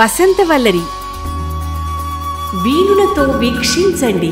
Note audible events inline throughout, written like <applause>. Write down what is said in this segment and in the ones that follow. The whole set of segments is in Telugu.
వసంతవల్లరి వీణులతో వీక్షించండి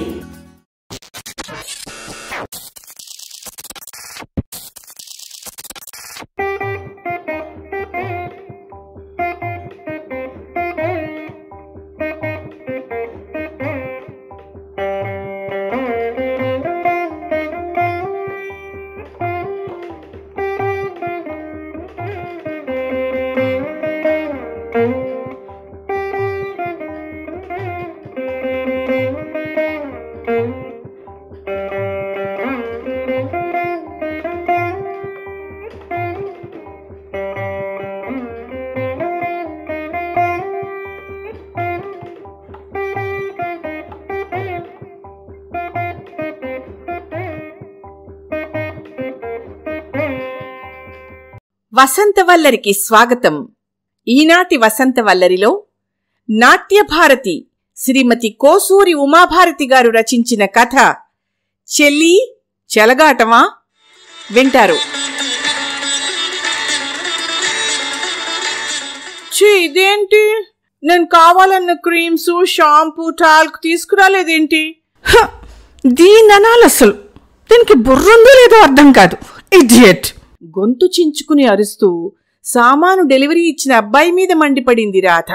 వసంతవల్లరికి స్వాగతం ఈనాటి వసంతవల్లరిలో నాట్యభారతి శ్రీమతి కోసూరి ఉమాభారతి గారు రచించిన కథ చెల్లి చెలగాటమా వింటారు ఇదేంటి నేను కావాలన్న క్రీమ్స్ షాంపూ టాల్క్ తీసుకురాలేదేంటి దీని అనాలి అసలు దీనికి బుర్రుందో లేదో అర్థం కాదు ఇడియట్ గొంతు చించుకుని అరుస్తూ సామాను డెలివరీ ఇచ్చిన అబ్బాయి మీద మండిపడింది రాధ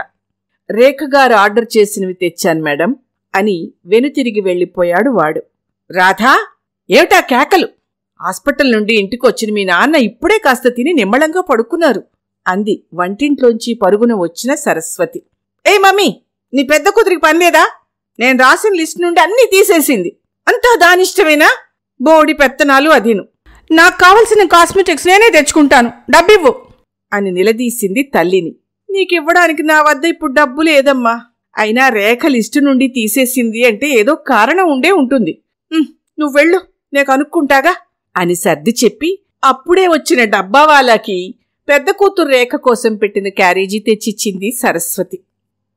రేఖగారు ఆర్డర్ చేసినవి తెచ్చాను మేడం అని వెనుతిరిగి వెళ్ళిపోయాడు వాడు రాధా ఏమిటా కేకలు హాస్పిటల్ నుండి ఇంటికి వచ్చిన మీ నాన్న ఇప్పుడే కాస్త తిని నిమ్మళంగా పడుకున్నారు అంది వంటింట్లోంచి పరుగున వచ్చిన సరస్వతి ఏ మమ్మీ నీ పెద్ద కూతురికి పనిలేదా నేను రాసిన లిస్ట్ నుండి అన్నీ తీసేసింది అంతా దానిష్టమేనా బోడి పెత్తనాలు అదిను నాకు కావలసిన కాస్మెటిక్స్ నేనే తెచ్చుకుంటాను డబ్బివ్వు అని నిలదీసింది తల్లిని నీకివ్వడానికి నా వద్ద ఇప్పుడు డబ్బు లేదమ్మా అయినా రేఖ లిస్టు నుండి తీసేసింది అంటే ఏదో కారణం ఉండే ఉంటుంది నువ్వెళ్ళు నేను కనుక్కుంటాగా అని సర్ది చెప్పి అప్పుడే వచ్చిన డబ్బావాలాకి పెద్ద కూతురు రేఖ కోసం పెట్టిన క్యారేజీ తెచ్చిచ్చింది సరస్వతి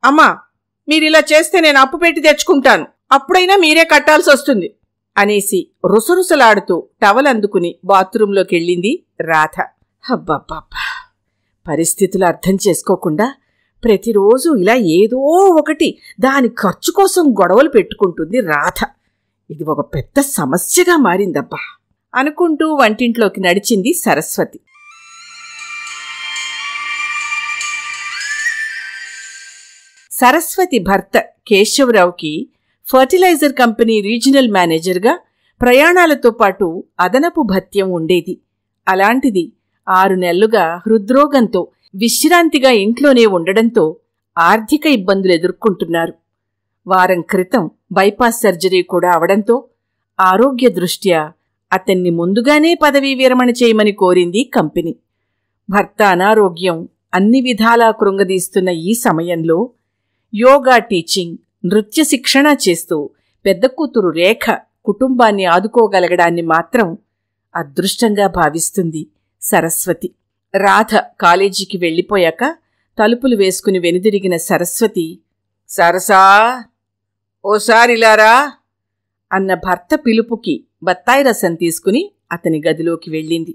అమ్మా మీరిలా చేస్తే నేను అప్పు పెట్టి తెచ్చుకుంటాను అప్పుడైనా మీరే కట్టాల్సి వస్తుంది అనేసి రుసరుసలాడుతూ టవల్ అందుకుని బాత్రూంలోకెళ్ళింది రాధ హబ్బబ్బబ్బా పరిస్థితులు అర్థం చేసుకోకుండా ప్రతిరోజు ఇలా ఏదో ఒకటి దాని ఖర్చు కోసం గొడవలు పెట్టుకుంటుంది రాధ ఇది ఒక పెద్ద సమస్యగా మారిందబ్బా అనుకుంటూ వంటింట్లోకి నడిచింది సరస్వతి సరస్వతి భర్త కేశవరావుకి ఫర్టిలైజర్ కంపెనీ రీజనల్ మేనేజర్గా ప్రయాణాలతో పాటు అదనపు భత్యం ఉండేది అలాంటిది ఆరు నెలలుగా హృద్రోగంతో విశ్రాంతిగా ఇంట్లోనే ఉండడంతో ఆర్థిక ఇబ్బందులు ఎదుర్కొంటున్నారు వారం క్రితం బైపాస్ సర్జరీ కూడా అవడంతో ఆరోగ్య దృష్ట్యా అతన్ని ముందుగానే పదవీ విరమణ చేయమని కోరింది కంపెనీ భర్త అనారోగ్యం అన్ని విధాలా కృంగదీస్తున్న ఈ సమయంలో యోగా టీచింగ్ నృత్య శిక్షణ చేస్తూ పెద్ద కూతురు రేఖ కుటుంబాన్ని ఆదుకోగలగడాన్ని మాత్రం అదృష్టంగా భావిస్తుంది సరస్వతి రాధ కాలేజీకి వెళ్ళిపోయాక తలుపులు వేసుకుని వెనుదిరిగిన సరస్వతి సరసా ఓసారిలారా అన్న భర్త పిలుపుకి బత్తాయి రసం తీసుకుని అతని గదిలోకి వెళ్ళింది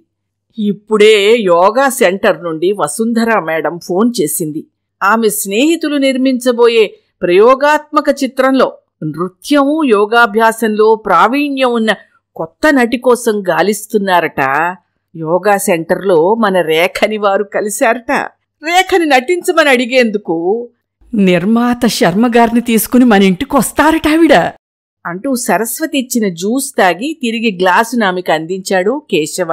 ఇప్పుడే యోగా సెంటర్ నుండి వసుంధర మేడం ఫోన్ చేసింది ఆమె స్నేహితులు నిర్మించబోయే ప్రయోగాత్మక చిత్రంలో నృత్యం యోగాభ్యాసంలో ప్రావీణ్యం ఉన్న కొత్త నటి కోసం గాలిస్తున్నారట యోగా సెంటర్లో మన రేఖని వారు కలిశారట రేఖని నటించమని అడిగేందుకు నిర్మాత శర్మ గారిని తీసుకుని మన ఇంటికి వస్తారట ఆవిడ అంటూ సరస్వతి ఇచ్చిన జ్యూస్ తాగి తిరిగి గ్లాసు నామికి అందించాడు కేశవ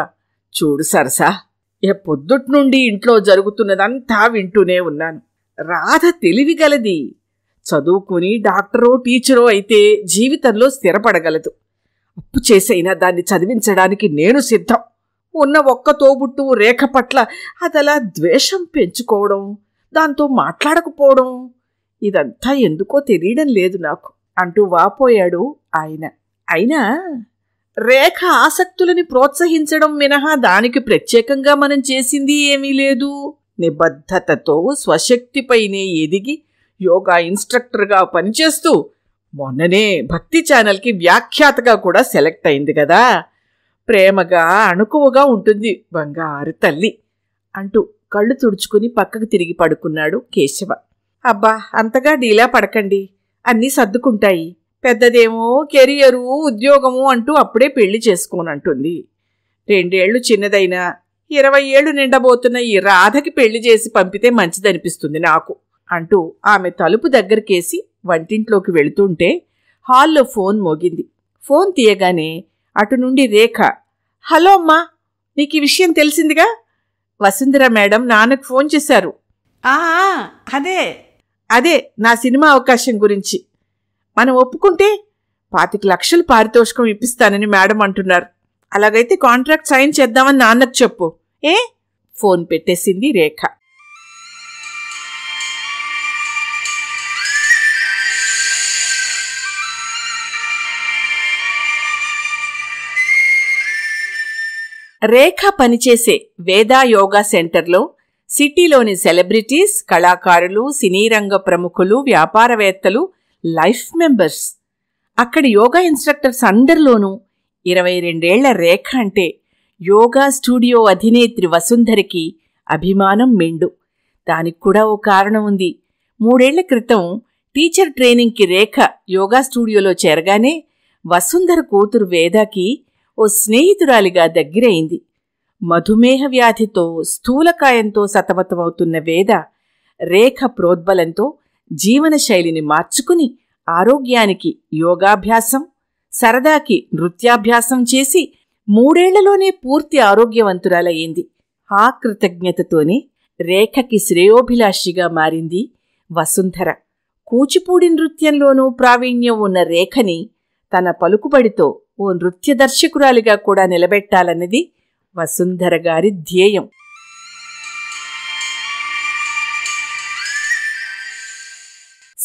చూడు సరసా ఏ పొద్దుట్నుండి ఇంట్లో జరుగుతున్నదంతా వింటూనే ఉన్నాను రాధ తెలివిగలది చదువుకుని డాక్టరో టీచరో అయితే జీవితంలో స్థిరపడగలదు అప్పు చేసైనా దాన్ని చదివించడానికి నేను సిద్ధం ఉన్న ఒక్క తోబుట్టు రేఖ పట్ల అదలా ద్వేషం పెంచుకోవడం దాంతో మాట్లాడకపోవడం ఇదంతా ఎందుకో తెలియడం లేదు నాకు అంటూ వాపోయాడు ఆయన అయినా రేఖ ఆసక్తులని ప్రోత్సహించడం మినహా దానికి ప్రత్యేకంగా మనం చేసింది ఏమీ లేదు నిబద్ధతతో స్వశక్తిపైనే ఎదిగి యోగా ఇన్స్ట్రక్టర్గా పనిచేస్తూ మొన్ననే భక్తి ఛానల్కి వ్యాఖ్యాతగా కూడా సెలెక్ట్ అయింది కదా ప్రేమగా అణుకువగా ఉంటుంది బంగారు తల్లి అంటూ కళ్ళు తుడుచుకుని పక్కకు తిరిగి పడుకున్నాడు కేశవ అబ్బా అంతగా డీలా పడకండి అన్నీ సర్దుకుంటాయి పెద్దదేమో కెరియరు ఉద్యోగము అంటూ అప్పుడే పెళ్లి చేసుకోనంటుంది రెండేళ్లు చిన్నదైనా ఇరవై ఏళ్ళు నిండబోతున్న ఈ రాధకి పెళ్లి చేసి పంపితే మంచిదనిపిస్తుంది నాకు అంటూ ఆమె తలుపు దగ్గరికేసి వంటింట్లోకి వెళుతుంటే హాల్లో ఫోన్ మోగింది ఫోన్ తీయగానే అటు నుండి రేఖ హలో అమ్మా నీకు ఈ విషయం తెలిసిందిగా వసుంధర మేడం నాన్నకు ఫోన్ చేశారు అదే అదే నా సినిమా అవకాశం గురించి మనం ఒప్పుకుంటే పాతిక లక్షలు పారితోషికం ఇప్పిస్తానని మేడం అంటున్నారు అలాగైతే కాంట్రాక్ట్ సైన్ చేద్దామని నాన్నకు చెప్పు ఏ ఫోన్ పెట్టేసింది రేఖ రేఖ పనిచేసే వేదా యోగా సెంటర్లో సిటీలోని సెలబ్రిటీస్ కళాకారులు సినీ రంగ ప్రముఖులు వ్యాపారవేత్తలు లైఫ్ మెంబర్స్ అక్కడి యోగా ఇన్స్ట్రక్టర్స్ అందరిలోనూ ఇరవై రెండేళ్ల రేఖ అంటే యోగా స్టూడియో అధినేత్రి వసుంధరికి అభిమానం మెండు దానికి కూడా ఓ కారణం ఉంది మూడేళ్ల క్రితం టీచర్ ట్రైనింగ్కి రేఖ యోగా స్టూడియోలో చేరగానే వసుంధర కూతురు వేదాకి ఓ స్నేహితురాలిగా దగ్గరైంది మధుమేహ వ్యాధితో స్థూలకాయంతో సతమతమవుతున్న వేద రేఖ ప్రోద్బలంతో జీవనశైలిని మార్చుకుని ఆరోగ్యానికి యోగాభ్యాసం సరదాకి నృత్యాభ్యాసం చేసి మూడేళ్లలోనే పూర్తి ఆరోగ్యవంతురాలయ్యింది ఆ కృతజ్ఞతతోనే రేఖకి శ్రేయోభిలాషిగా మారింది వసుంధర కూచిపూడి నృత్యంలోనూ ప్రావీణ్యం ఉన్న రేఖని తన పలుకుబడితో ఓ నృత్య దర్శకురాలిగా కూడా నిలబెట్టాలన్నది వసుంధర గారి ధ్యేయం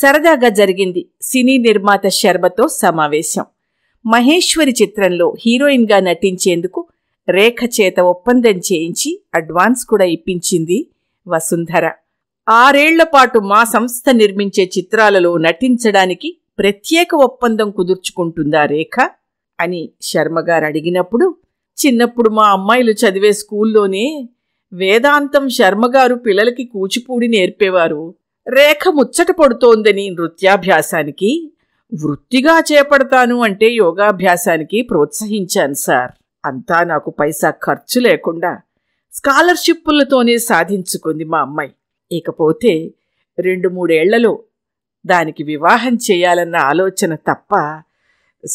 సరదాగా జరిగింది సినీ నిర్మాత శర్మతో సమావేశం మహేశ్వరి చిత్రంలో హీరోయిన్గా నటించేందుకు రేఖ చేత ఒప్పందం చేయించి అడ్వాన్స్ కూడా ఇప్పించింది వసుంధర ఆరేళ్ల పాటు మా సంస్థ నిర్మించే చిత్రాలలో నటించడానికి ప్రత్యేక ఒప్పందం కుదుర్చుకుంటుందా రేఖ అని శర్మగారు అడిగినప్పుడు చిన్నప్పుడు మా అమ్మాయిలు చదివే స్కూల్లోనే వేదాంతం శర్మగారు పిల్లలకి కూచిపూడి నేర్పేవారు రేఖ ముచ్చట పడుతోందని నృత్యాభ్యాసానికి వృత్తిగా చేపడతాను అంటే యోగాభ్యాసానికి ప్రోత్సహించాను సార్ అంతా నాకు పైసా ఖర్చు లేకుండా స్కాలర్షిప్పులతోనే సాధించుకుంది మా అమ్మాయి ఇకపోతే రెండు మూడేళ్లలో దానికి వివాహం చేయాలన్న ఆలోచన తప్ప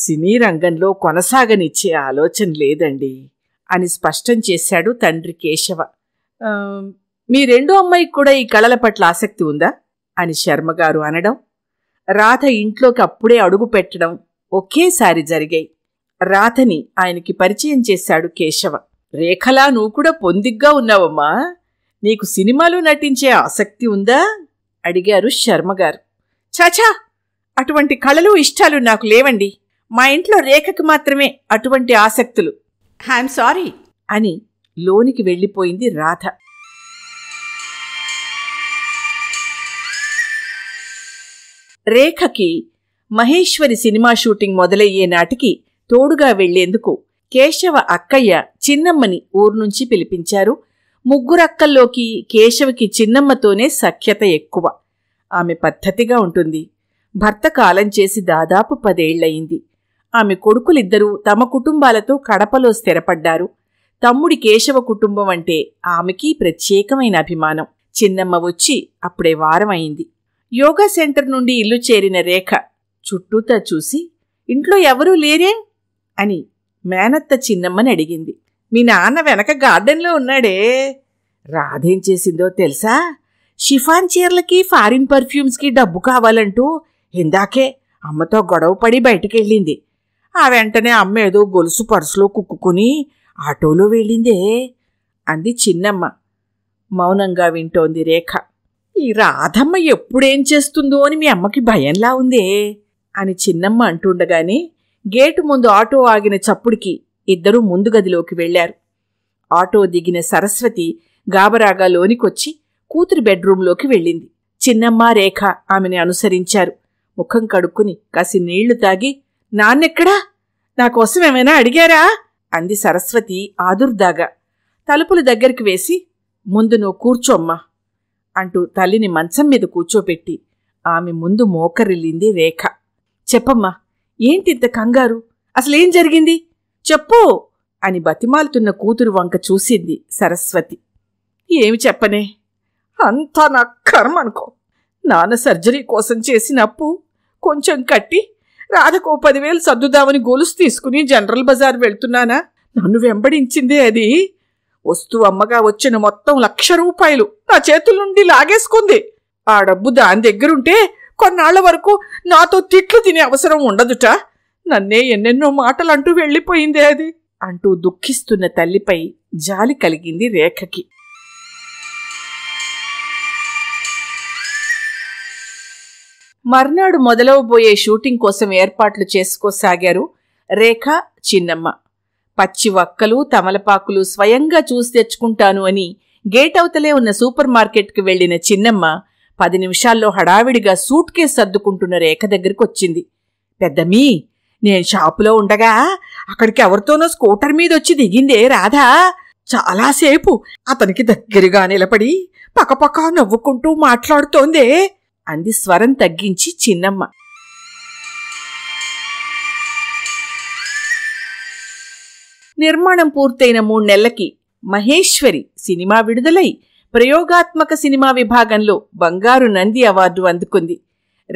సినీ రంగంలో కొనసాగనిచ్చే ఆలోచన లేదండి అని స్పష్టం చేశాడు తండ్రి కేశవ మీ రెండో అమ్మాయికి కూడా ఈ కళల పట్ల ఆసక్తి ఉందా అని శర్మగారు అనడం రాధ ఇంట్లోకి అప్పుడే అడుగు పెట్టడం ఒకేసారి జరిగాయి రాధని ఆయనకి పరిచయం చేశాడు కేశవ రేఖలా నువ్వు కూడా పొందిగ్గా ఉన్నావమ్మా నీకు సినిమాలు నటించే ఆసక్తి ఉందా అడిగారు శర్మగారు చాచా అటువంటి కళలు ఇష్టాలు నాకు లేవండి మా ఇంట్లో రేఖకి మాత్రమే అటువంటి ఆసక్తులు ఐఎమ్ సారీ అని లోనికి వెళ్ళిపోయింది రాధ రేఖకి మహేశ్వరి సినిమా షూటింగ్ మొదలయ్యే నాటికి తోడుగా వెళ్లేందుకు కేశవ అక్కయ్య చిన్నమ్మని ఊర్నుంచి పిలిపించారు ముగ్గురక్కల్లోకి కేశవకి చిన్నమ్మతోనే సఖ్యత ఎక్కువ ఆమె పద్ధతిగా ఉంటుంది భర్త కాలం చేసి దాదాపు పదేళ్లయింది ఆమె కొడుకులిద్దరూ తమ కుటుంబాలతో కడపలో స్థిరపడ్డారు తమ్ముడి కేశవ కుటుంబం అంటే ఆమెకి ప్రత్యేకమైన అభిమానం చిన్నమ్మ వచ్చి అప్పుడే వారం అయింది యోగా సెంటర్ నుండి ఇల్లు చేరిన రేఖ చుట్టూతా చూసి ఇంట్లో ఎవరూ లేరే అని మేనత్త చిన్నమ్మని అడిగింది మీ నాన్న వెనక గార్డెన్లో ఉన్నాడే రాధేం చేసిందో తెలుసా షిఫాన్ చీరలకి ఫారిన్ పర్ఫ్యూమ్స్కి డబ్బు కావాలంటూ ఇందాకే అమ్మతో గొడవ పడి బయటకెళ్ళింది ఆ వెంటనే అమ్మ ఏదో గొలుసు పర్సులో కుక్కుని ఆటోలో వెళ్ళిందే అంది చిన్నమ్మ మౌనంగా వింటోంది రేఖ ఈ రాధమ్మ ఎప్పుడేం చేస్తుందో అని మీ అమ్మకి భయంలా ఉందే అని చిన్నమ్మ అంటుండగానే గేటు ముందు ఆటో ఆగిన చప్పుడికి ఇద్దరూ ముందు గదిలోకి వెళ్లారు ఆటో దిగిన సరస్వతి గాబరాగా లోనికొచ్చి కూతురి బెడ్రూంలోకి వెళ్ళింది చిన్నమ్మ రేఖ ఆమెని అనుసరించారు ముఖం కడుక్కుని కసి నీళ్లు తాగి నాన్నెక్కడా నాకోసం ఏమైనా అడిగారా అంది సరస్వతి ఆదుర్దాగా తలుపులు దగ్గరికి వేసి ముందు నువ్వు కూర్చోమ్మా అంటూ తల్లిని మంచం మీద కూర్చోపెట్టి ఆమె ముందు మోకరిల్లింది రేఖ చెప్పమ్మా ఏంటింత కంగారు అసలేం జరిగింది చెప్పు అని బతిమాలుతున్న కూతురు వంక చూసింది సరస్వతి ఏమి చెప్పనే అంతా నా కర్మ అనుకో నాన్న సర్జరీ కోసం చేసినప్పు కొంచెం కట్టి రాధకు పదివేలు సర్దుదామని గొలుసు తీసుకుని జనరల్ బజార్ వెళ్తున్నానా నన్ను వెంబడించిందే అది వస్తువు అమ్మగా వచ్చిన మొత్తం లక్ష రూపాయలు నా చేతుల నుండి లాగేసుకుంది ఆ డబ్బు దాని దగ్గరుంటే కొన్నాళ్ల వరకు నాతో తిట్లు తినే అవసరం ఉండదుట నన్నే ఎన్నెన్నో మాటలు అంటూ వెళ్ళిపోయిందే అది అంటూ దుఃఖిస్తున్న తల్లిపై జాలి కలిగింది రేఖకి మర్నాడు మొదలవబోయే షూటింగ్ కోసం ఏర్పాట్లు చేసుకోసాగారు రేఖ చిన్నమ్మ పచ్చి వక్కలు తమలపాకులు స్వయంగా చూసి తెచ్చుకుంటాను అని గేట్ అవతలే ఉన్న సూపర్ మార్కెట్కి వెళ్లిన చిన్నమ్మ పది నిమిషాల్లో హడావిడిగా సూట్ కేసు సర్దుకుంటున్న రేఖ దగ్గరికి వచ్చింది పెద్దమ్మీ నేను షాపులో ఉండగా అక్కడికి ఎవరితోనో స్కూటర్ మీద వచ్చి దిగిందే రాధా చాలాసేపు అతనికి దగ్గరగా నిలబడి పక్కపక్క నవ్వుకుంటూ మాట్లాడుతోందే అంది స్వరం తగ్గించి చిన్నమ్మ నిర్మాణం పూర్తయిన మూడు నెలలకి మహేశ్వరి సినిమా విడుదలై ప్రయోగాత్మక సినిమా విభాగంలో బంగారు నంది అవార్డు అందుకుంది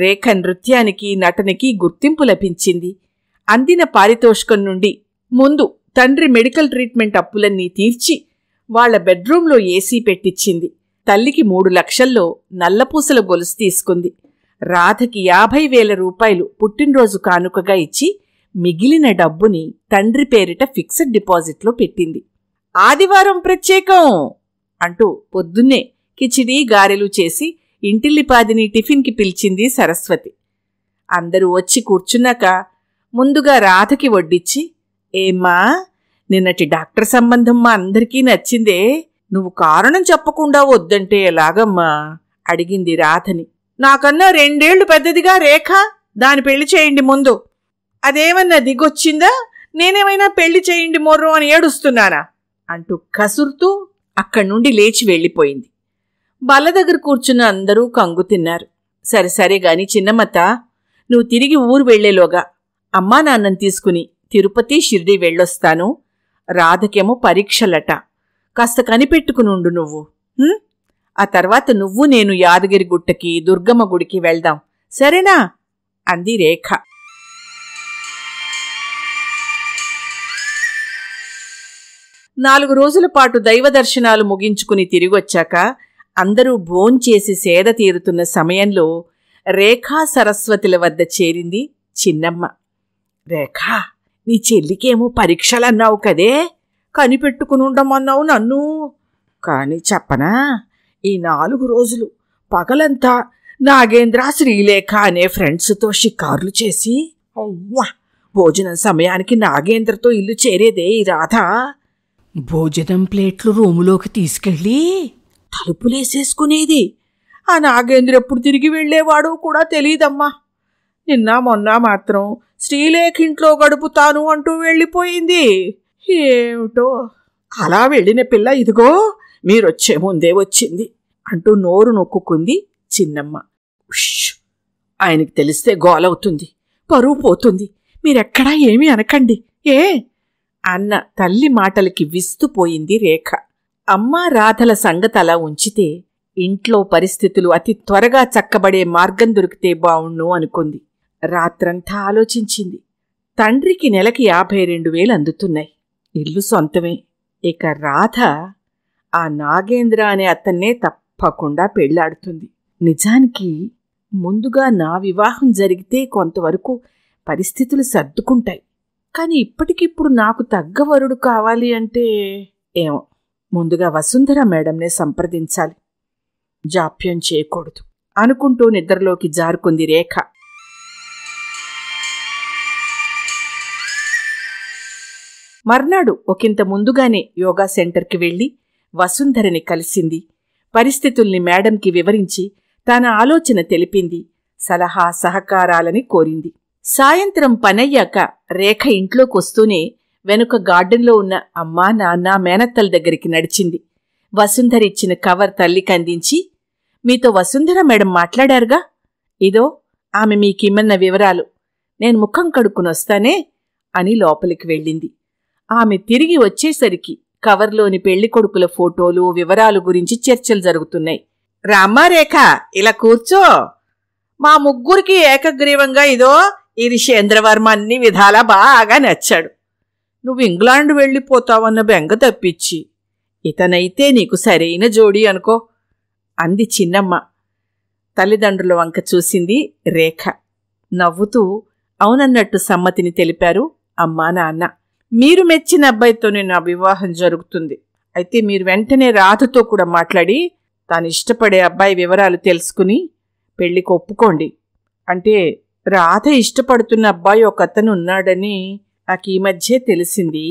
రేఖ నృత్యానికి నటనకి గుర్తింపు లభించింది అందిన పారితోషికం నుండి ముందు తండ్రి మెడికల్ ట్రీట్మెంట్ అప్పులన్నీ తీర్చి వాళ్ల బెడ్రూంలో ఏసీ పెట్టించింది తల్లికి మూడు లక్షల్లో నల్లపూసల గొలుసు తీసుకుంది రాధకి యాభై వేల రూపాయలు పుట్టినరోజు కానుకగా ఇచ్చి మిగిలిన డబ్బుని తండ్రి పేరిట ఫిక్స్డ్ డిపాజిట్లో పెట్టింది ఆదివారం ప్రత్యేకం అంటూ పొద్దున్నే కిచిడీ గారెలు చేసి ఇంటిల్లిపాదిని టిఫిన్కి పిలిచింది సరస్వతి అందరూ వచ్చి కూర్చున్నాక ముందుగా రాధకి వడ్డిచ్చి ఏమ్మా నిన్నటి డాక్టర్ సంబంధం మా అందరికీ నచ్చిందే నువ్వు కారణం చెప్పకుండా వద్దంటే ఎలాగమ్మా అడిగింది రాధని నాకన్నా రెండేళ్లు పెద్దదిగా రేఖ దాని పెళ్లి చేయండి ముందు అదేమన్నా దిగొచ్చిందా నేనేమైనా పెళ్లి చేయండి మొర్రో అని ఏడుస్తున్నానా అంటూ కసురుతూ అక్కడి నుండి లేచి వెళ్ళిపోయింది బల్ల దగ్గర కూర్చున్న అందరూ కంగు తిన్నారు సరే సరే గాని చిన్నమ్మత నువ్వు తిరిగి ఊరు వెళ్లేలోగా అమ్మా నాన్నని తీసుకుని తిరుపతి షిరిడి వెళ్ళొస్తాను రాధకేమో పరీక్షలట కాస్త కనిపెట్టుకునుండు నువ్వు ఆ తర్వాత నువ్వు నేను యాదగిరి గుట్టకి దుర్గమ్మ గుడికి వెళ్దాం సరేనా అంది రేఖ నాలుగు రోజుల పాటు దైవ దర్శనాలు ముగించుకుని తిరిగొచ్చాక అందరూ భోంచేసి సేద తీరుతున్న సమయంలో రేఖా సరస్వతుల వద్ద చేరింది చిన్నమ్మ రేఖా నీ చెల్లికేమో పరీక్షలన్నావు కదే కనిపెట్టుకునుండమన్నావు నన్ను కానీ చెప్పనా ఈ నాలుగు రోజులు పగలంతా నాగేంద్ర శ్రీలేఖ అనే ఫ్రెండ్స్తో షికార్లు చేసి అవ్వా భోజనం సమయానికి నాగేంద్రతో ఇల్లు చేరేదే ఈ రాధ భోజనం ప్లేట్లు రూములోకి తీసుకెళ్ళి తలుపులేసేసుకునేది ఆ నాగేంద్ర ఎప్పుడు తిరిగి వెళ్ళేవాడో కూడా తెలియదమ్మా నిన్న మొన్న మాత్రం శ్రీలేఖింట్లో గడుపుతాను అంటూ వెళ్ళిపోయింది ఏమిటో అలా వెళ్ళిన పిల్ల ఇదిగో మీరొచ్చే ముందే వచ్చింది అంటూ నోరు నొక్కుంది చిన్నమ్మ ఉష్ ఆయనకి తెలిస్తే గోలవుతుంది పరువు పోతుంది మీరెక్కడా ఏమి అనకండి ఏ అన్న తల్లి మాటలకి విస్తుపోయింది రేఖ అమ్మ రాధల సంగతి అలా ఉంచితే ఇంట్లో పరిస్థితులు అతి త్వరగా చక్కబడే మార్గం దొరికితే బావుణ్ణు అనుకుంది రాత్రంతా ఆలోచించింది తండ్రికి నెలకి యాభై రెండు వేలు అందుతున్నాయి ఇల్లు సొంతమే ఇక రాధ ఆ నాగేంద్ర అనే అతన్నే తప్పకుండా పెళ్లాడుతుంది నిజానికి ముందుగా నా వివాహం జరిగితే కొంతవరకు పరిస్థితులు సర్దుకుంటాయి కానీ ఇప్పటికిప్పుడు నాకు తగ్గ వరుడు కావాలి అంటే ఏమో ముందుగా వసుంధర మేడంనే సంప్రదించాలి జాప్యం చేయకూడదు అనుకుంటూ నిద్రలోకి జారుకుంది రేఖ మర్నాడు ఒకంత ముందుగానే యోగా సెంటర్కి వెళ్ళి వసుంధరని కలిసింది పరిస్థితుల్ని మేడంకి వివరించి తన ఆలోచన తెలిపింది సలహా సహకారాలని కోరింది సాయంత్రం పనయ్యాక రేఖ ఇంట్లోకొస్తూనే వెనుక గార్డెన్లో ఉన్న అమ్మా నాన్న మేనత్తల దగ్గరికి నడిచింది వసుంధరిచ్చిన ఇచ్చిన కవర్ తల్లికందించి మీతో వసుంధర మేడం మాట్లాడారుగా ఇదో ఆమె మీకిమ్మన్న వివరాలు నేను ముఖం కడుక్కునొస్తానే అని లోపలికి వెళ్ళింది ఆమె తిరిగి వచ్చేసరికి కవర్లోని పెళ్లి కొడుకుల ఫోటోలు వివరాలు గురించి చర్చలు జరుగుతున్నాయి రామారేఖ ఇలా కూర్చో మా ముగ్గురికి ఏకగ్రీవంగా ఇదో రిషేంద్రవర్మ అన్ని విధాలా బాగా నచ్చాడు నువ్వు ఇంగ్లాండ్ వెళ్ళిపోతావన్న బెంగ తప్పించి ఇతనైతే నీకు సరైన జోడీ అనుకో అంది చిన్నమ్మ తల్లిదండ్రుల వంక చూసింది రేఖ నవ్వుతూ అవునన్నట్టు సమ్మతిని తెలిపారు అమ్మా నాన్న మీరు మెచ్చిన అబ్బాయితోనే నా వివాహం జరుగుతుంది అయితే మీరు వెంటనే రాధతో కూడా మాట్లాడి తాను ఇష్టపడే అబ్బాయి వివరాలు తెలుసుకుని పెళ్లికి ఒప్పుకోండి అంటే రాధ ఇష్టపడుతున్న అబ్బాయి ఒక అతను ఉన్నాడని నాకు ఈ మధ్యే తెలిసింది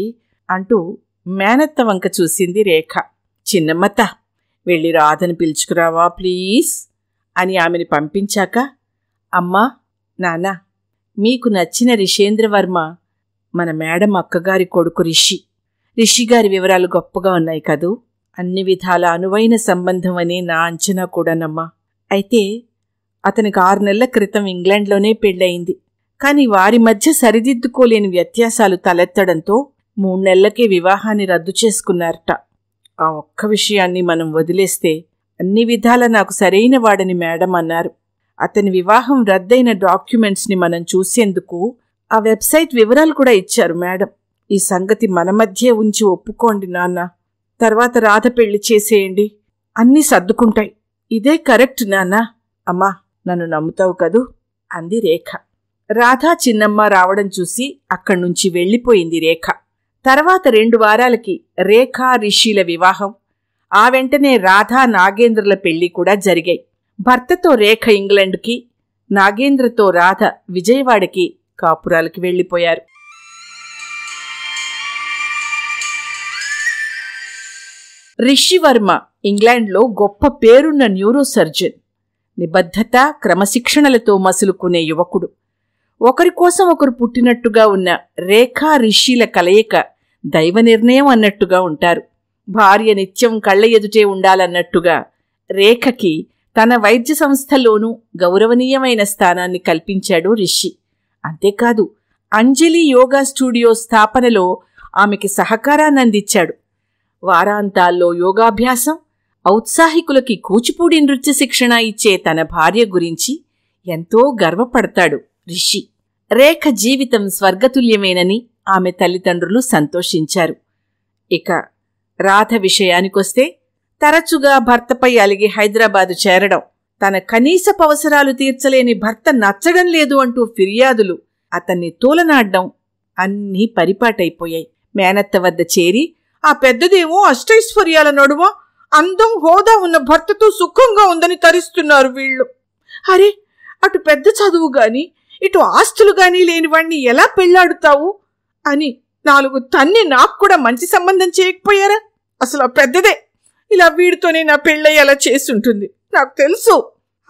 అంటూ మేనత్త వంక చూసింది రేఖ చిన్నమ్మత వెళ్ళి రాధను పిలుచుకురావా ప్లీజ్ అని ఆమెని పంపించాక అమ్మా నాన్న మీకు నచ్చిన రిషేంద్రవర్మ మన మేడం అక్కగారి కొడుకు రిషి రిషి గారి వివరాలు గొప్పగా ఉన్నాయి కదూ అన్ని విధాల అనువైన సంబంధం అనే నా అంచనా కూడానమ్మా అయితే అతనికి ఆరు నెలల క్రితం ఇంగ్లాండ్లోనే పెళ్ళయింది కానీ వారి మధ్య సరిదిద్దుకోలేని వ్యత్యాసాలు తలెత్తడంతో మూడు నెలలకే వివాహాన్ని రద్దు చేసుకున్నారట ఆ ఒక్క విషయాన్ని మనం వదిలేస్తే అన్ని విధాల నాకు సరైన వాడని మేడం అన్నారు అతని వివాహం రద్దయిన డాక్యుమెంట్స్ని మనం చూసేందుకు ఆ వెబ్సైట్ వివరాలు కూడా ఇచ్చారు మేడం ఈ సంగతి మన మధ్యే ఉంచి ఒప్పుకోండి నాన్న తర్వాత రాధ పెళ్లి చేసేయండి అన్నీ సర్దుకుంటాయి ఇదే కరెక్ట్ నాన్న అమ్మా నన్ను నమ్ముతావు కదూ అంది రేఖ రాధా చిన్నమ్మ రావడం చూసి అక్కడి నుంచి వెళ్ళిపోయింది రేఖ తర్వాత రెండు వారాలకి రేఖా రిషిల వివాహం ఆ వెంటనే రాధా నాగేంద్రల పెళ్లి కూడా జరిగాయి భర్తతో రేఖ ఇంగ్లండ్కి నాగేంద్రతో రాధ విజయవాడకి కాపురాలకి వెళ్ళిపోయారు రిషివర్మ ఇంగ్లాండ్లో గొప్ప పేరున్న న్యూరో సర్జన్ నిబద్ధత క్రమశిక్షణలతో మసులుకునే యువకుడు ఒకరి కోసం ఒకరు పుట్టినట్టుగా ఉన్న రేఖా రిషిల కలయిక దైవ నిర్ణయం అన్నట్టుగా ఉంటారు భార్య నిత్యం కళ్ళ ఎదుటే ఉండాలన్నట్టుగా రేఖకి తన వైద్య సంస్థలోనూ గౌరవనీయమైన స్థానాన్ని కల్పించాడు రిషి అంతేకాదు అంజలి యోగా స్టూడియో స్థాపనలో ఆమెకి సహకారాన్ని అందించాడు వారాంతాల్లో యోగాభ్యాసం ఔత్సాహికులకి కూచిపూడి నృత్య శిక్షణ ఇచ్చే తన భార్య గురించి ఎంతో గర్వపడతాడు రిషి రేఖ జీవితం స్వర్గతుల్యమేనని ఆమె తల్లిదండ్రులు సంతోషించారు ఇక రాధ విషయానికొస్తే తరచుగా భర్తపై అలిగి హైదరాబాదు చేరడం తన కనీసపు అవసరాలు తీర్చలేని భర్త నచ్చడం లేదు అంటూ ఫిర్యాదులు అతన్ని తూలనాడ్డం అన్నీ పరిపాటైపోయాయి మేనత్త వద్ద చేరి ఆ పెద్దదేమో అష్టైశ్వర్యాల నడుమ అందం హోదా ఉన్న భర్తతో సుఖంగా ఉందని తరిస్తున్నారు వీళ్ళు అరే అటు పెద్ద చదువు గాని ఇటు ఆస్తులు గాని లేనివాణ్ణి ఎలా పెళ్ళాడుతావు అని నాలుగు తన్ని నాకు కూడా మంచి సంబంధం చేయకపోయారా అసలు పెద్దదే ఇలా వీడితోనే నా పెళ్ళయ్యేలా చేసి ఉంటుంది నాకు తెలుసు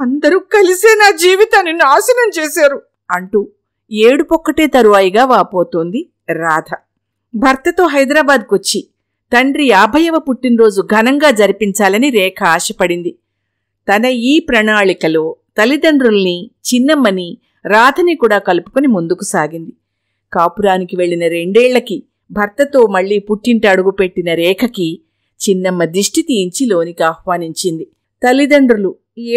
అందరూ కలిసే నా జీవితాన్ని నాశనం చేశారు అంటూ ఏడుపొక్కటే తరువాయిగా వాపోతోంది రాధ భర్తతో హైదరాబాద్కొచ్చి తండ్రి యాభైవ పుట్టినరోజు ఘనంగా జరిపించాలని రేఖ ఆశపడింది తన ఈ ప్రణాళికలో తల్లిదండ్రుల్ని చిన్నమ్మని రాధని కూడా కలుపుకుని ముందుకు సాగింది కాపురానికి వెళ్లిన రెండేళ్లకి భర్తతో మళ్లీ పుట్టింటి అడుగుపెట్టిన రేఖకి చిన్నమ్మ దిష్టి తీయించి లోనికి ఆహ్వానించింది తల్లిదండ్రులు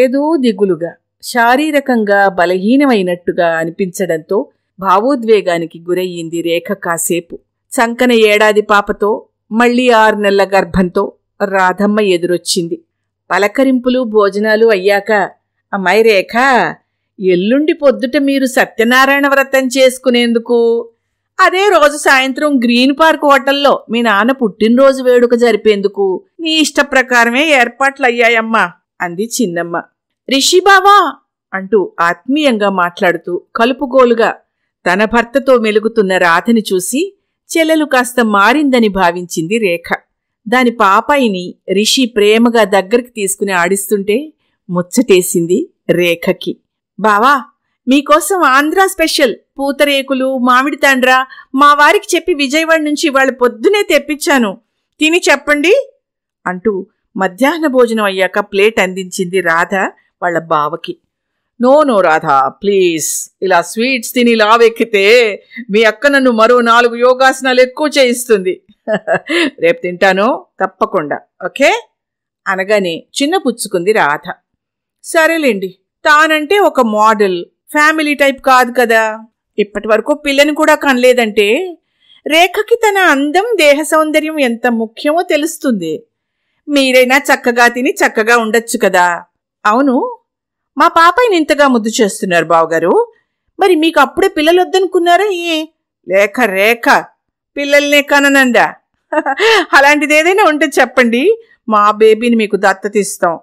ఏదో దిగులుగా శారీరకంగా బలహీనమైనట్టుగా అనిపించడంతో భావోద్వేగానికి గురయ్యింది రేఖ కాసేపు చంకన ఏడాది పాపతో మళ్లీ ఆరు నెలల గర్భంతో రాధమ్మ ఎదురొచ్చింది పలకరింపులు భోజనాలు అయ్యాక అమ్మాయి రేఖ ఎల్లుండి పొద్దుట మీరు సత్యనారాయణ వ్రతం చేసుకునేందుకు అదే రోజు సాయంత్రం గ్రీన్ పార్క్ హోటల్లో మీ నాన్న పుట్టినరోజు వేడుక జరిపేందుకు నీ ఇష్ట ప్రకారమే ఏర్పాట్లయ్యాయమ్మా అంది చిన్నమ్మ రిషిబావా అంటూ ఆత్మీయంగా మాట్లాడుతూ కలుపుగోలుగా తన భర్తతో మెలుగుతున్న రాధని చూసి చెల్లెలు కాస్త మారిందని భావించింది రేఖ దాని పాపాయిని రిషి ప్రేమగా దగ్గరికి తీసుకుని ఆడిస్తుంటే ముచ్చటేసింది రేఖకి బావా మీకోసం ఆంధ్ర స్పెషల్ పూతరేకులు మామిడి తండ్ర మా వారికి చెప్పి విజయవాడ నుంచి వాళ్ళు పొద్దునే తెప్పించాను తిని చెప్పండి అంటూ మధ్యాహ్న భోజనం అయ్యాక ప్లేట్ అందించింది రాధ వాళ్ళ బావకి నో నో రాధ ప్లీజ్ ఇలా స్వీట్స్ తిని లావెక్కితే మీ అక్క నన్ను మరో నాలుగు యోగాసనాలు ఎక్కువ చేయిస్తుంది <laughs> రేపు తింటాను తప్పకుండా ఓకే అనగానే చిన్న పుచ్చుకుంది రాధ సరేలేండి తానంటే ఒక మోడల్ ఫ్యామిలీ టైప్ కాదు కదా ఇప్పటి వరకు పిల్లని కూడా కనలేదంటే రేఖకి తన అందం దేహ సౌందర్యం ఎంత ముఖ్యమో తెలుస్తుంది మీరైనా చక్కగా తిని చక్కగా ఉండొచ్చు కదా అవును మా పాపయ్యని ఇంతగా ముద్దు చేస్తున్నారు బావగారు మరి మీకు అప్పుడే పిల్లలు వద్దనుకున్నారా ఏ లేక రేఖ పిల్లల్నే కననండా <laughs> అలాంటిది ఏదైనా ఉంటే చెప్పండి మా బేబీని మీకు దత్తత ఇస్తాం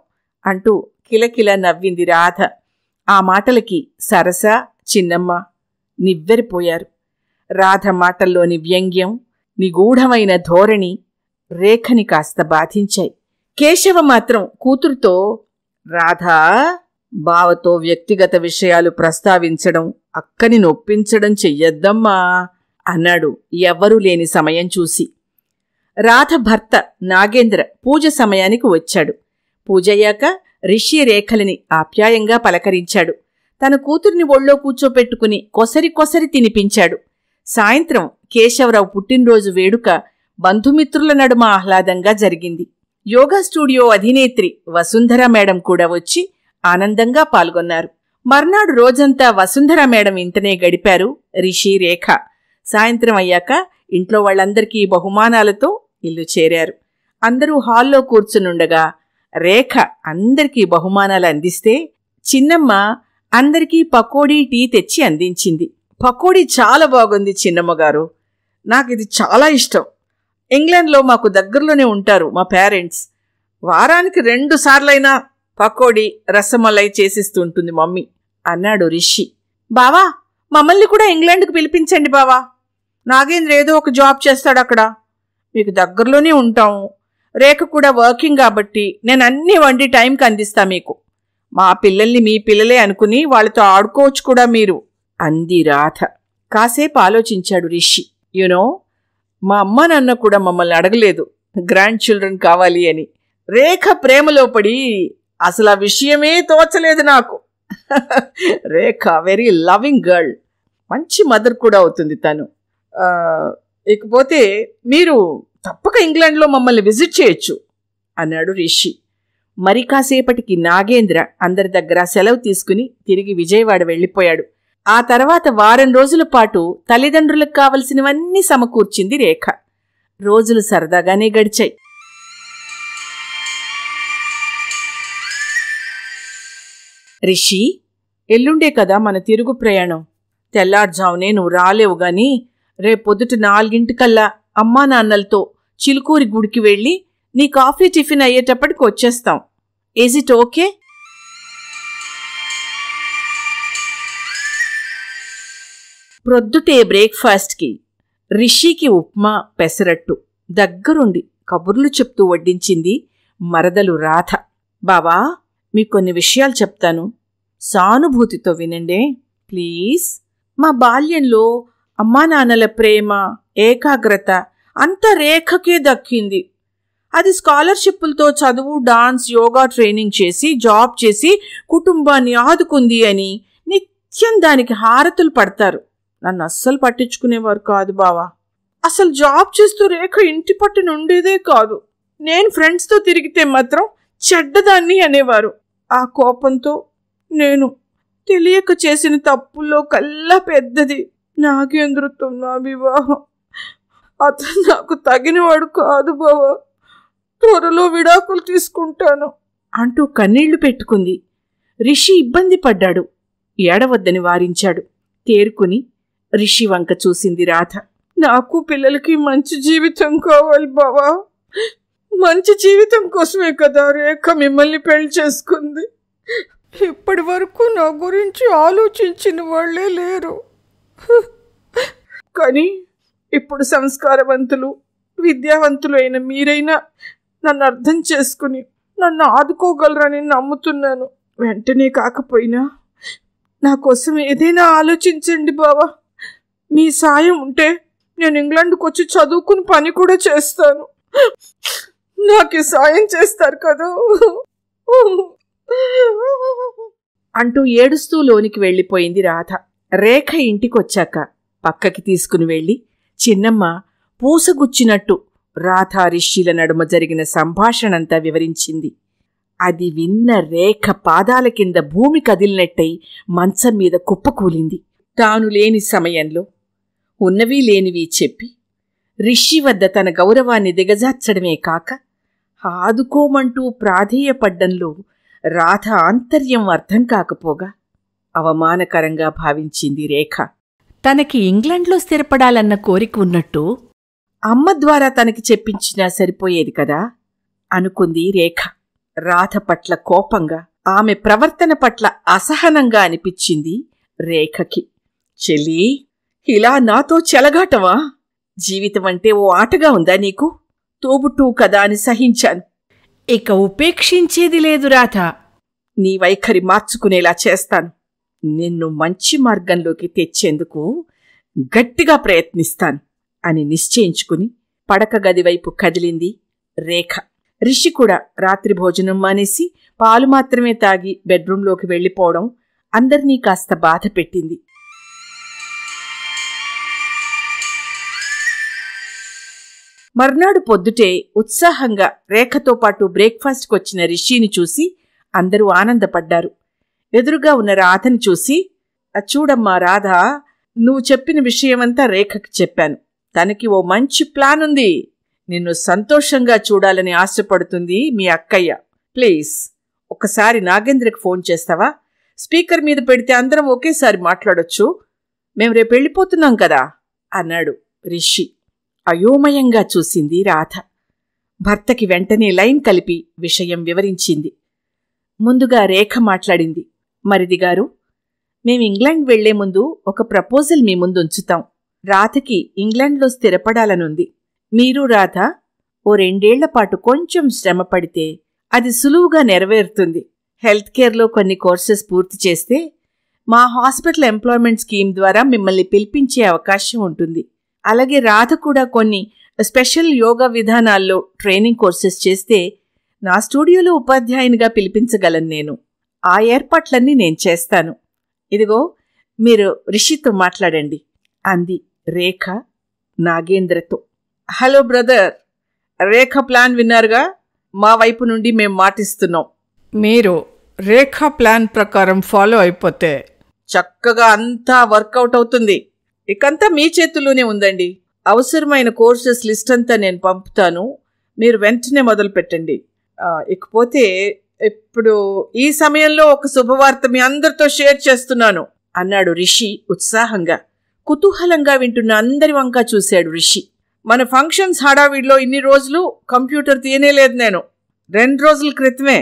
అంటూ కిలకిల నవ్వింది రాధ ఆ మాటలకి సరస చిన్నమ్మ నివ్వెరిపోయారు రాధ మాటల్లోని వ్యంగ్యం నిగూఢమైన ధోరణి రేఖని కాస్త బాధించాయి కేశవ మాత్రం కూతురుతో రాధా బావతో వ్యక్తిగత విషయాలు ప్రస్తావించడం అక్కని నొప్పించడం చెయ్యొద్దమ్మా అన్నాడు ఎవ్వరూ లేని సమయం చూసి రాధ భర్త నాగేంద్ర పూజ సమయానికి వచ్చాడు పూజయ్యాక రిషి రేఖలిని ఆప్యాయంగా పలకరించాడు తన కూతురిని ఒళ్ళో కూర్చోపెట్టుకుని కొసరి కొసరి తినిపించాడు సాయంత్రం కేశవరావు పుట్టినరోజు వేడుక బంధుమిత్రుల నడుమ ఆహ్లాదంగా జరిగింది యోగా స్టూడియో అధినేత్రి వసుంధర మేడం కూడా వచ్చి ఆనందంగా పాల్గొన్నారు మర్నాడు రోజంతా వసుంధర మేడం ఇంతనే గడిపారు రిషి రేఖ సాయంత్రం అయ్యాక ఇంట్లో వాళ్ళందరికీ బహుమానాలతో ఇల్లు చేరారు అందరూ హాల్లో కూర్చునుండగా రేఖ అందరికీ బహుమానాలు అందిస్తే చిన్నమ్మ అందరికీ పకోడీ టీ తెచ్చి అందించింది పకోడీ చాలా బాగుంది చిన్నమ్మగారు నాకు ఇది చాలా ఇష్టం ఇంగ్లాండ్లో మాకు దగ్గరలోనే ఉంటారు మా పేరెంట్స్ వారానికి రెండు సార్లైనా పకోడి రసమలై చేసిస్తూ ఉంటుంది మమ్మీ అన్నాడు రిషి బావా మమ్మల్ని కూడా ఇంగ్లాండ్కి పిలిపించండి బావా నాగేంద్ర ఏదో ఒక జాబ్ చేస్తాడు అక్కడ మీకు దగ్గరలోనే ఉంటాం రేఖ కూడా వర్కింగ్ కాబట్టి నేను అన్ని వండి టైంకి అందిస్తా మీకు మా పిల్లల్ని మీ పిల్లలే అనుకుని వాళ్ళతో ఆడుకోవచ్చు కూడా మీరు అంది రాధ కాసేపు ఆలోచించాడు రిషి యునో మా అమ్మ నాన్న కూడా మమ్మల్ని అడగలేదు గ్రాండ్ చిల్డ్రన్ కావాలి అని రేఖ ప్రేమలో పడి అసలు ఆ విషయమే తోచలేదు నాకు <laughs> రేఖ వెరీ లవింగ్ గర్ల్ మంచి మదర్ కూడా అవుతుంది తను ఇకపోతే మీరు తప్పక ఇంగ్లాండ్లో మమ్మల్ని విజిట్ చేయొచ్చు అన్నాడు రిషి మరి కాసేపటికి నాగేంద్ర అందరి దగ్గర సెలవు తీసుకుని తిరిగి విజయవాడ వెళ్ళిపోయాడు ఆ తర్వాత వారం రోజుల పాటు తల్లిదండ్రులకు కావలసినవన్నీ సమకూర్చింది రేఖ రోజులు సరదాగానే గడిచాయి రిషి ఎల్లుండే కదా మన తిరుగు ప్రయాణం తెల్లార్జావునే నువ్వు రాలేవు గాని పొద్దుట నాలుగింటికల్లా అమ్మా నాన్నలతో చిలుకూరి గుడికి వెళ్ళి నీ కాఫీ టిఫిన్ అయ్యేటప్పటికి వచ్చేస్తాం ఈజ్ ఇట్ ఓకే ప్రొద్దుటే బ్రేక్ఫాస్ట్కి రిషికి ఉప్మా పెసరట్టు దగ్గరుండి కబుర్లు చెప్తూ వడ్డించింది మరదలు రాధ బావా మీకు కొన్ని విషయాలు చెప్తాను సానుభూతితో వినండే ప్లీజ్ మా బాల్యంలో అమ్మా నాన్నల ప్రేమ ఏకాగ్రత అంత రేఖకే దక్కింది అది స్కాలర్షిప్లతో చదువు డాన్స్ యోగా ట్రైనింగ్ చేసి జాబ్ చేసి కుటుంబాన్ని ఆదుకుంది అని నిత్యం దానికి హారతులు పడతారు నన్ను అస్సలు పట్టించుకునేవారు కాదు బావా అసలు జాబ్ చేస్తూ రేఖ ఇంటి పట్టున ఉండేదే కాదు నేను ఫ్రెండ్స్తో తిరిగితే మాత్రం చెడ్డదాన్ని అనేవారు ఆ కోపంతో నేను తెలియక చేసిన తప్పుల్లో కల్లా పెద్దది నాగేంద్రతో నా వివాహం అతను నాకు తగినవాడు కాదు బావా త్వరలో విడాకులు తీసుకుంటాను అంటూ కన్నీళ్లు పెట్టుకుంది రిషి ఇబ్బంది పడ్డాడు ఏడవద్దని వారించాడు తేరుకుని రిషి వంక చూసింది రాధ నాకు పిల్లలకి మంచి జీవితం కావాలి బావా మంచి జీవితం కోసమే కదా రేఖ మిమ్మల్ని పెళ్లి చేసుకుంది ఇప్పటి వరకు నా గురించి ఆలోచించిన వాళ్ళే లేరు కానీ ఇప్పుడు సంస్కారవంతులు విద్యావంతులు అయిన మీరైనా నన్ను అర్థం చేసుకుని నన్ను ఆదుకోగలరని నమ్ముతున్నాను వెంటనే కాకపోయినా నా కోసం ఏదైనా ఆలోచించండి బావా మీ సాయం ఉంటే నేను ఇంగ్లాండ్కి వచ్చి చదువుకుని పని కూడా చేస్తాను నాకు సాయం చేస్తారు కదా అంటూ ఏడుస్తూ లోనికి వెళ్ళిపోయింది రాధ రేఖ ఇంటికొచ్చాక పక్కకి తీసుకుని వెళ్ళి చిన్నమ్మ పూసగుచ్చినట్టు రాధారిషిల నడుమ జరిగిన సంభాషణంతా వివరించింది అది విన్న రేఖ పాదాల కింద భూమి కదిలినట్టయి మంచం మీద కుప్పకూలింది తాను లేని సమయంలో ఉన్నవీ లేనివి చెప్పి రిషి వద్ద తన గౌరవాన్ని దిగజార్చడమే కాక ఆదుకోమంటూ ప్రాధేయపడ్డంలో రాధ ఆంతర్యం అర్థం కాకపోగా అవమానకరంగా భావించింది రేఖ తనకి ఇంగ్లండ్లో స్థిరపడాలన్న కోరిక ఉన్నట్టు అమ్మ ద్వారా తనకి చెప్పించినా సరిపోయేది కదా అనుకుంది రేఖ రాధ పట్ల కోపంగా ఆమె ప్రవర్తన పట్ల అసహనంగా అనిపించింది రేఖకి చెల్లి ఇలా నాతో చెలగాటమా జీవితమంటే ఓ ఆటగా ఉందా నీకు తోబుట్టు కదా అని సహించాను ఇక ఉపేక్షించేది లేదు రాధా నీ వైఖరి మార్చుకునేలా చేస్తాను నిన్ను మంచి మార్గంలోకి తెచ్చేందుకు గట్టిగా ప్రయత్నిస్తాను అని నిశ్చయించుకుని పడక గది వైపు కదిలింది రేఖ రిషి కూడా రాత్రి భోజనం మానేసి పాలు మాత్రమే తాగి బెడ్రూంలోకి వెళ్ళిపోవడం అందరినీ కాస్త బాధ పెట్టింది మర్నాడు పొద్దుటే ఉత్సాహంగా రేఖతో పాటు బ్రేక్ఫాస్ట్కి వచ్చిన రిషిని చూసి అందరూ ఆనందపడ్డారు ఎదురుగా ఉన్న రాధని చూసి చూడమ్మా రాధ నువ్వు చెప్పిన విషయమంతా రేఖకి చెప్పాను తనకి ఓ మంచి ప్లాన్ ఉంది నిన్ను సంతోషంగా చూడాలని ఆశపడుతుంది మీ అక్కయ్య ప్లీజ్ ఒకసారి నాగేంద్రకి ఫోన్ చేస్తావా స్పీకర్ మీద పెడితే అందరం ఒకేసారి మాట్లాడొచ్చు మేము రేపు వెళ్ళిపోతున్నాం కదా అన్నాడు రిషి అయోమయంగా చూసింది రాధ భర్తకి వెంటనే లైన్ కలిపి విషయం వివరించింది ముందుగా రేఖ మాట్లాడింది మరిదిగారు మేం ఇంగ్లాండ్ వెళ్లే ముందు ఒక ప్రపోజల్ మీ ముందుంచుతాం రాధకి ఇంగ్లాండ్లో స్థిరపడాలనుంది మీరు రాధ ఓ రెండేళ్లపాటు కొంచెం శ్రమ పడితే అది సులువుగా నెరవేరుతుంది హెల్త్ కేర్లో కొన్ని కోర్సెస్ పూర్తి చేస్తే మా హాస్పిటల్ ఎంప్లాయ్మెంట్ స్కీమ్ ద్వారా మిమ్మల్ని పిలిపించే అవకాశం ఉంటుంది అలాగే రాధ కూడా కొన్ని స్పెషల్ యోగా విధానాల్లో ట్రైనింగ్ కోర్సెస్ చేస్తే నా స్టూడియోలో ఉపాధ్యాయునిగా పిలిపించగలను నేను ఆ ఏర్పాట్లన్నీ నేను చేస్తాను ఇదిగో మీరు రిషితో మాట్లాడండి అంది రేఖ నాగేంద్రతో హలో బ్రదర్ రేఖ ప్లాన్ విన్నారుగా మా వైపు నుండి మేము మాటిస్తున్నాం మీరు రేఖ ప్లాన్ ప్రకారం ఫాలో అయిపోతే చక్కగా అంతా వర్కౌట్ అవుతుంది ఇకంతా మీ చేతుల్లోనే ఉందండి అవసరమైన కోర్సెస్ లిస్ట్ అంతా నేను పంపుతాను మీరు వెంటనే మొదలు పెట్టండి ఇకపోతే ఇప్పుడు ఈ సమయంలో ఒక శుభవార్త మీ అందరితో షేర్ చేస్తున్నాను అన్నాడు రిషి ఉత్సాహంగా కుతూహలంగా వింటున్న అందరి వంక చూశాడు రిషి మన ఫంక్షన్స్ హడావిడిలో ఇన్ని రోజులు కంప్యూటర్ తీయనేలేదు నేను రెండు రోజుల క్రితమే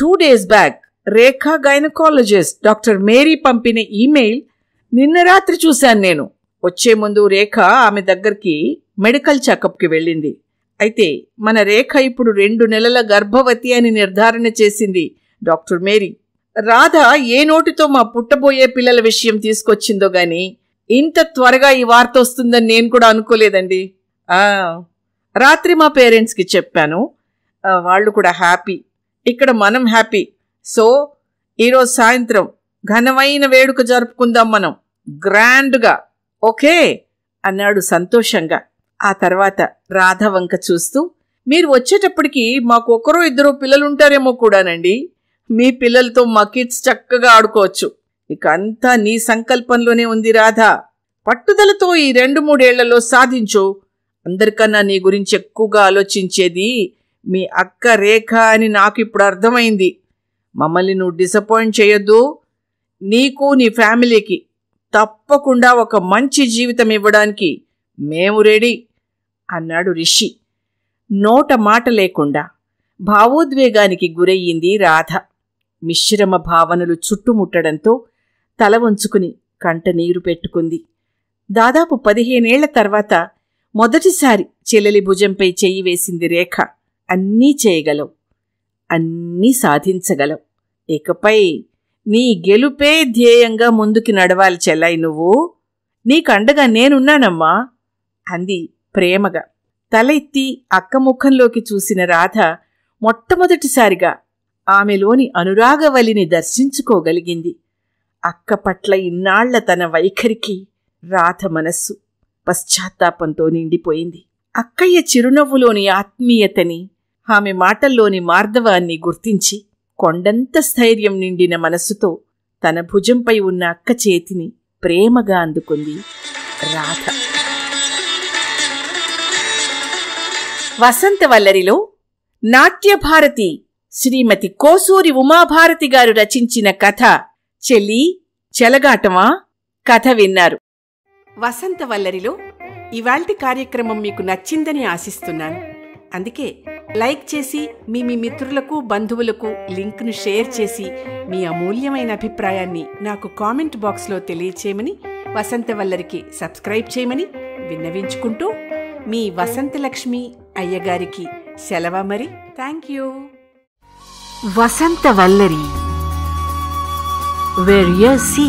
two days back Rekha gynaecologist doctor Mary పంపిన ఈమెయిల్ నిన్న రాత్రి చూశాను నేను వచ్చే ముందు రేఖ ఆమె దగ్గరికి మెడికల్ చెకప్కి వెళ్ళింది అయితే మన రేఖ ఇప్పుడు రెండు నెలల గర్భవతి అని నిర్ధారణ చేసింది డాక్టర్ మేరీ రాధ ఏ నోటితో మా పుట్టబోయే పిల్లల విషయం తీసుకొచ్చిందో గాని ఇంత త్వరగా ఈ వార్త వస్తుందని నేను కూడా అనుకోలేదండి రాత్రి మా పేరెంట్స్కి చెప్పాను వాళ్ళు కూడా హ్యాపీ ఇక్కడ మనం హ్యాపీ సో ఈరోజు సాయంత్రం ఘనమైన వేడుక జరుపుకుందాం మనం గ్రాండ్గా ఓకే అన్నాడు సంతోషంగా ఆ తర్వాత రాధ వంక చూస్తూ మీరు వచ్చేటప్పటికి మాకు ఒకరో ఇద్దరు పిల్లలుంటారేమో కూడానండి మీ పిల్లలతో మా కిడ్స్ చక్కగా ఆడుకోవచ్చు ఇక అంతా నీ సంకల్పంలోనే ఉంది రాధ పట్టుదలతో ఈ రెండు మూడేళ్లలో సాధించు అందరికన్నా నీ గురించి ఎక్కువగా ఆలోచించేది మీ అక్క రేఖ అని నాకు ఇప్పుడు అర్థమైంది మమ్మల్ని నువ్వు డిసప్పాయింట్ చేయొద్దు నీకు నీ ఫ్యామిలీకి తప్పకుండా ఒక మంచి జీవితం ఇవ్వడానికి మేము రెడీ అన్నాడు రిషి నోట మాట లేకుండా భావోద్వేగానికి గురయ్యింది రాధ మిశ్రమ భావనలు చుట్టుముట్టడంతో తల వంచుకుని కంట నీరు పెట్టుకుంది దాదాపు పదిహేనేళ్ల తర్వాత మొదటిసారి చెల్లెలి భుజంపై చెయ్యి వేసింది రేఖ అన్నీ చేయగలవు అన్నీ సాధించగలవు ఇకపై నీ గెలుపే ధ్యేయంగా ముందుకి నడవాలి చెల్లాయి నువ్వు నీకండగా నేనున్నానమ్మా అంది ప్రేమగా తల ఎత్తి అక్క ముఖంలోకి చూసిన రాధ మొట్టమొదటిసారిగా ఆమెలోని అనురాగవలిని దర్శించుకోగలిగింది అక్క పట్ల ఇన్నాళ్ల తన వైఖరికి రాధ మనస్సు పశ్చాత్తాపంతో నిండిపోయింది అక్కయ్య చిరునవ్వులోని ఆత్మీయతని ఆమె మాటల్లోని మార్ధవాన్ని గుర్తించి కొండంత స్థైర్యం నిండిన మనస్సుతో తన భుజంపై ఉన్న అక్క చేతిని ప్రేమగా అందుకుంది రాధ వసంత వల్లరిలో నాట్యభారతి శ్రీమతి కోసూరి ఉమాభారతి గారు రచించిన కథ చెల్లి చెలగాటమా కథ విన్నారు వసంత వల్లరిలో ఇవాల్టి కార్యక్రమం మీకు నచ్చిందని ఆశిస్తున్నాను అందుకే లైక్ చేసి మీ మీ మిత్రులకు బంధువులకు లింక్ను షేర్ చేసి మీ అమూల్యమైన అభిప్రాయాన్ని నాకు కామెంట్ బాక్స్లో తెలియచేయమని వసంత వల్లరికి సబ్స్క్రైబ్ చేయమని విన్నవించుకుంటూ మీ వసంతలక్ష్మి అయ్యగారికి సెలవ మరి thank you Vasantha Vallari where you see